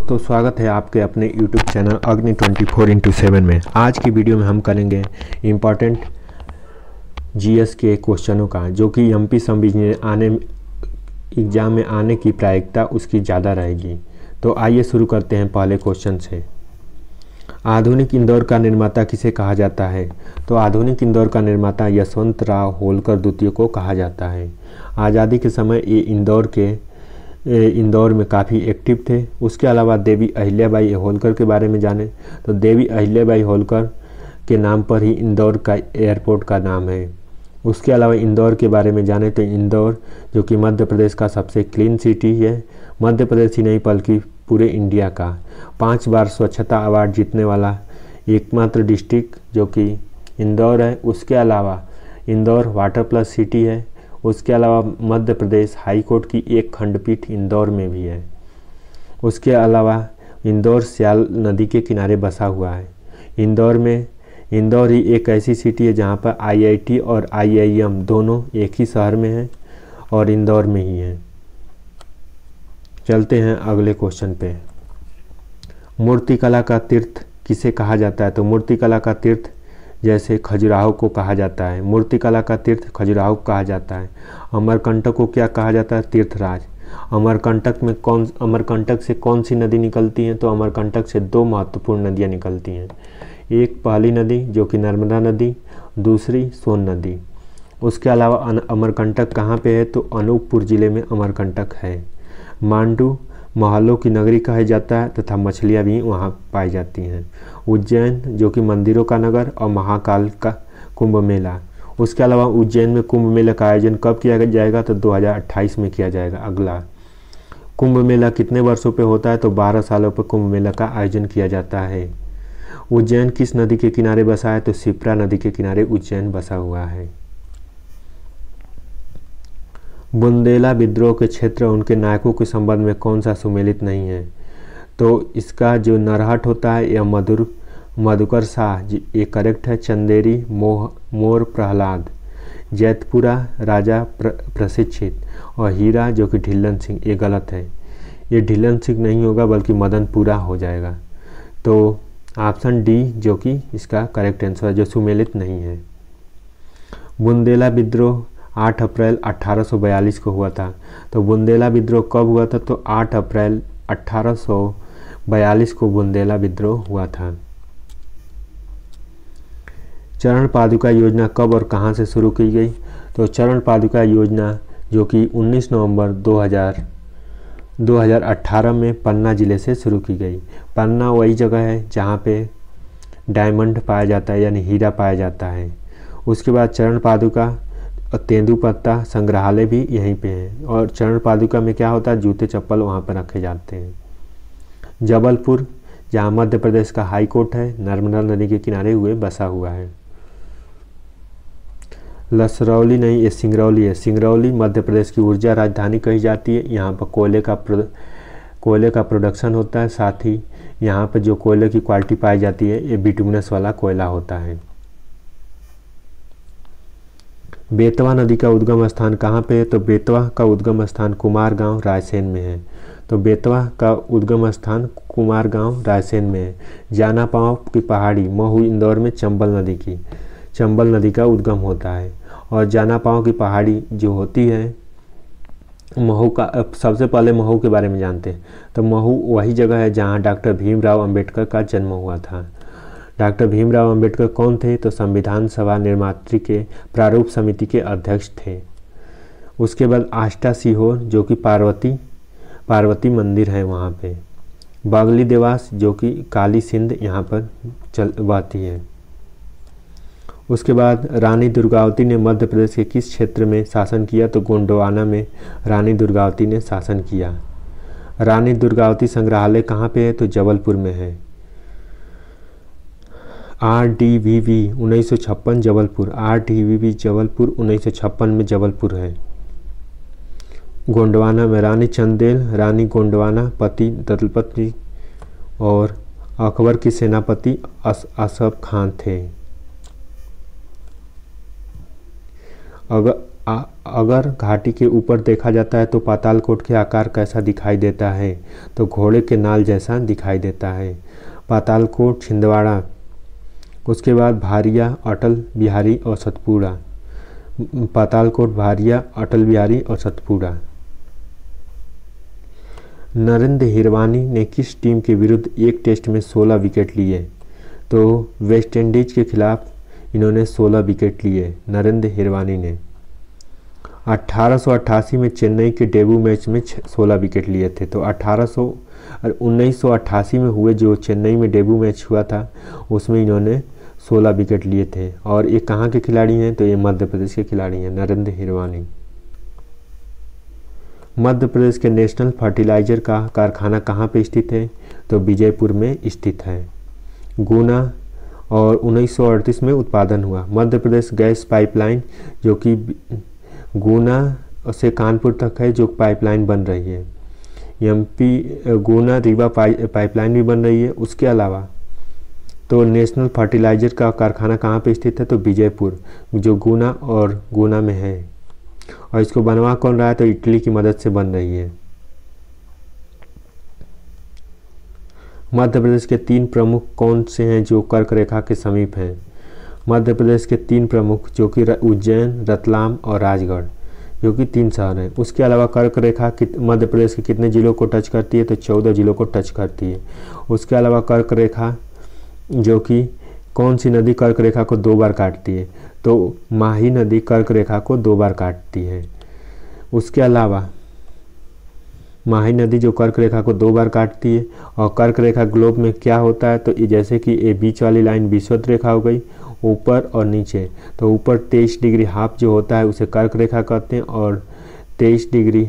दोस्तों स्वागत है आपके अपने YouTube चैनल अग्नि 24 फोर इंटू सेवन में आज की वीडियो में हम करेंगे इम्पॉर्टेंट जीएस के क्वेश्चनों का जो कि एम पी संविजने आने एग्ज़ाम में आने की प्रायिकता उसकी ज़्यादा रहेगी तो आइए शुरू करते हैं पहले क्वेश्चन से आधुनिक इंदौर का निर्माता किसे कहा जाता है तो आधुनिक इंदौर का निर्माता यशवंत राव होलकर द्वितीय को कहा जाता है आज़ादी के समय ये इंदौर के इंदौर में काफ़ी एक्टिव थे उसके अलावा देवी अहिल्याबाई होलकर के बारे में जाने तो देवी अहिल्याबाई होलकर के नाम पर ही इंदौर का एयरपोर्ट का नाम है उसके अलावा इंदौर के बारे में जाने तो इंदौर जो कि मध्य प्रदेश का सबसे क्लीन सिटी है मध्य प्रदेश ही नहीं बल्कि पूरे इंडिया का पाँच बार स्वच्छता अवार्ड जीतने वाला एकमात्र डिस्ट्रिक्ट जो कि इंदौर है उसके अलावा इंदौर वाटर प्लस सिटी है उसके अलावा मध्य प्रदेश हाई कोर्ट की एक खंडपीठ इंदौर में भी है उसके अलावा इंदौर सियाल नदी के किनारे बसा हुआ है इंदौर में इंदौर ही एक ऐसी सिटी है जहाँ पर आईआईटी और आईआईएम दोनों एक ही शहर में हैं और इंदौर में ही हैं चलते हैं अगले क्वेश्चन पे मूर्तिकला का तीर्थ किसे कहा जाता है तो मूर्तिकला का तीर्थ जैसे खजुराहो को कहा जाता है मूर्तिकला का तीर्थ खजुराहो कहा जाता है अमरकंटक को क्या कहा जाता है तीर्थराज अमरकंटक में कौन अमरकंटक से कौन सी नदी निकलती है तो अमरकंटक से दो महत्वपूर्ण नदियाँ निकलती हैं एक पहली नदी जो कि नर्मदा नदी दूसरी सोन नदी उसके अलावा अमरकंटक कहाँ पे है तो अनूपपुर ज़िले में अमरकंटक है मांडू महलों की नगरी कहा जाता है तथा मछलियाँ भी वहाँ पाई जाती हैं उज्जैन जो कि मंदिरों का नगर और महाकाल का कुंभ मेला उसके अलावा उज्जैन में कुंभ मेला का आयोजन कब किया जाएगा तो 2028 में किया जाएगा अगला कुंभ मेला कितने वर्षों पे होता है तो 12 सालों पर कुंभ मेला का आयोजन किया जाता है उज्जैन किस नदी के किनारे बसा है तो सिप्रा नदी के किनारे उज्जैन बसा हुआ है बुंदेला विद्रोह के क्षेत्र उनके नायकों के संबंध में कौन सा सुमेलित नहीं है तो इसका जो नरहट होता है यह मधुर मधुकर शाह ये करेक्ट है चंदेरी मोह मोर प्रहलाद जैतपुरा राजा प्र, प्रशिक्षित और हीरा जो कि ढिल्लन सिंह ये गलत है ये ढिल्लन सिंह नहीं होगा बल्कि मदनपुरा हो जाएगा तो ऑप्शन डी जो कि इसका करेक्ट आंसर है जो सुमेलित नहीं है बुंदेला विद्रोह 8 अप्रैल 1842 को हुआ था तो बुंदेला विद्रोह कब हुआ था तो 8 अप्रैल 1842 को बुंदेला विद्रोह हुआ था चरण पादुका योजना कब और कहां से शुरू की गई तो चरण पादुका योजना जो कि 19 नवंबर 2000 2018 में पन्ना ज़िले से शुरू की गई पन्ना वही जगह है जहाँ पे डायमंड पाया जाता है यानी हीरा पाया जाता है उसके बाद चरण पादुका तेंदु पत्ता संग्रहालय भी यहीं पे है और चरण पादुका में क्या होता है जूते चप्पल वहाँ पर रखे जाते हैं जबलपुर जहाँ मध्य प्रदेश का हाई कोर्ट है नर्मदा नदी के किनारे हुए बसा हुआ है लसरौली नहीं ये सिंगरौली है सिंगरौली मध्य प्रदेश की ऊर्जा राजधानी कही जाती है यहाँ पर कोयले का कोयले का प्रोडक्शन होता है साथ ही यहाँ पर जो कोयले की क्वालिटी पाई जाती है ये बिटुमिनस वाला कोयला होता है बेतवा नदी का उद्गम स्थान कहाँ पे है तो बेतवा का उद्गम स्थान कुमार गांव रायसेन में है तो बेतवा का उद्गम स्थान कुमार गांव रायसेन में है जाना पाँव की पहाड़ी महू इंदौर में चंबल नदी की चंबल नदी का उद्गम होता है और जाना पाँव की पहाड़ी जो होती है महू का सबसे पहले महू के बारे में जानते हैं तो महू वही जगह है जहाँ डॉक्टर भीमराव अंबेडकर का जन्म हुआ था डॉक्टर भीमराव अंबेडकर कौन थे तो संविधान सभा निर्मात के प्रारूप समिति के अध्यक्ष थे उसके बाद आष्टा सीहोर जो कि पार्वती पार्वती मंदिर है वहाँ पे बागली देवास जो कि काली सिंध यहाँ पर चल बाती है उसके बाद रानी दुर्गावती ने मध्य प्रदेश के किस क्षेत्र में शासन किया तो गोंडवाना में रानी दुर्गावती ने शासन किया रानी दुर्गावती संग्रहालय कहाँ पे है तो जबलपुर में है आर डी वी वी उन्नीस Jabalpur R D V V Jabalpur उन्नीस में जबलपुर है गोंडवाना में रानी चंदेल रानी गोंडवाना पति दलपति और अकबर के सेनापति असफ खान थे अगर अगर घाटी के ऊपर देखा जाता है तो पातालकोट के आकार कैसा दिखाई देता है तो घोड़े के नाल जैसा दिखाई देता है पातालकोट छिंदवाड़ा उसके बाद भारिया अटल बिहारी और सतपुड़ा पातालकोट भारिया अटल बिहारी और सतपुड़ा नरेंद्र हिरवानी ने किस टीम के विरुद्ध एक टेस्ट में 16 विकेट लिए तो वेस्ट इंडीज के खिलाफ इन्होंने 16 विकेट लिए नरेंद्र हिरवानी ने 1888 में चेन्नई के डेब्यू मैच में 16 विकेट लिए थे तो 1800 और 1988 में हुए जो चेन्नई में डेब्यू मैच हुआ था उसमें इन्होंने सोलह विकेट लिए थे और ये कहाँ के खिलाड़ी हैं तो ये मध्य प्रदेश के खिलाड़ी हैं नरेंद्र हिरवानी मध्य प्रदेश के नेशनल फर्टिलाइजर का कारखाना कहाँ पे स्थित है तो विजयपुर में स्थित है गुना और 1938 में उत्पादन हुआ मध्य प्रदेश गैस पाइपलाइन जो कि गुना से कानपुर तक है जो पाइपलाइन बन रही है एमपी गुना रीवा पाइपलाइन भी बन रही है उसके अलावा तो नेशनल फर्टिलाइजर का कारखाना कहाँ पे स्थित है तो विजयपुर जो गुना और गुना में है और इसको बनवा कौन रहा है तो इटली की मदद से बन रही है मध्य प्रदेश के तीन प्रमुख कौन से हैं जो कर्क रेखा के समीप हैं मध्य प्रदेश के तीन प्रमुख जो कि उज्जैन रतलाम और राजगढ़ जो कि तीन शहर हैं उसके अलावा कर्क रेखा मध्य प्रदेश के कितने जिलों को टच करती है तो चौदह जिलों को टच करती है उसके अलावा कर्क रेखा जो कि कौन सी नदी कर्क रेखा को दो बार काटती है तो माही नदी कर्क रेखा को दो बार काटती है उसके अलावा माही नदी जो कर्क रेखा को दो बार काटती है और कर्क रेखा ग्लोब में क्या होता है तो जैसे कि ये बीच वाली लाइन विश्वत रेखा हो गई ऊपर और नीचे तो ऊपर तेईस डिग्री हाफ जो होता है उसे कर्क रेखा कहते हैं और तेईस डिग्री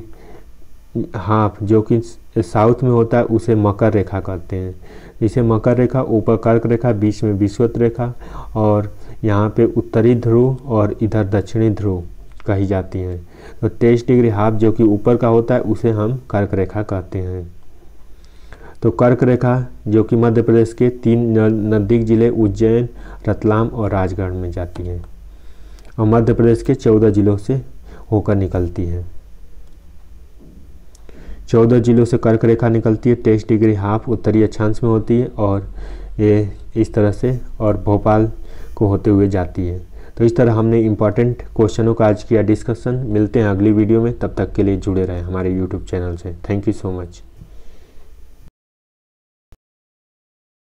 हाफ जो कि साउथ में होता है उसे मकर रेखा कहते हैं जैसे मकर रेखा ऊपर कर्क रेखा बीच में विश्वत रेखा और यहाँ पे उत्तरी ध्रुव और इधर दक्षिणी ध्रुव कही जाती हैं तो तेईस डिग्री हाफ जो कि ऊपर का होता है उसे हम कर्क रेखा कहते हैं तो कर्क रेखा जो कि मध्य प्रदेश के तीन नजदीक जिले उज्जैन रतलाम और राजगढ़ में जाती है और मध्य प्रदेश के चौदह जिलों से होकर निकलती है चौदह जिलों से कर्क रेखा निकलती है तेईस डिग्री हाफ उत्तरी अक्षांश में होती है और ये इस तरह से और भोपाल को होते हुए जाती है तो इस तरह हमने इंपॉर्टेंट क्वेश्चनों का आज किया डिस्कशन मिलते हैं अगली वीडियो में तब तक के लिए जुड़े रहें हमारे यूट्यूब चैनल से थैंक यू सो मच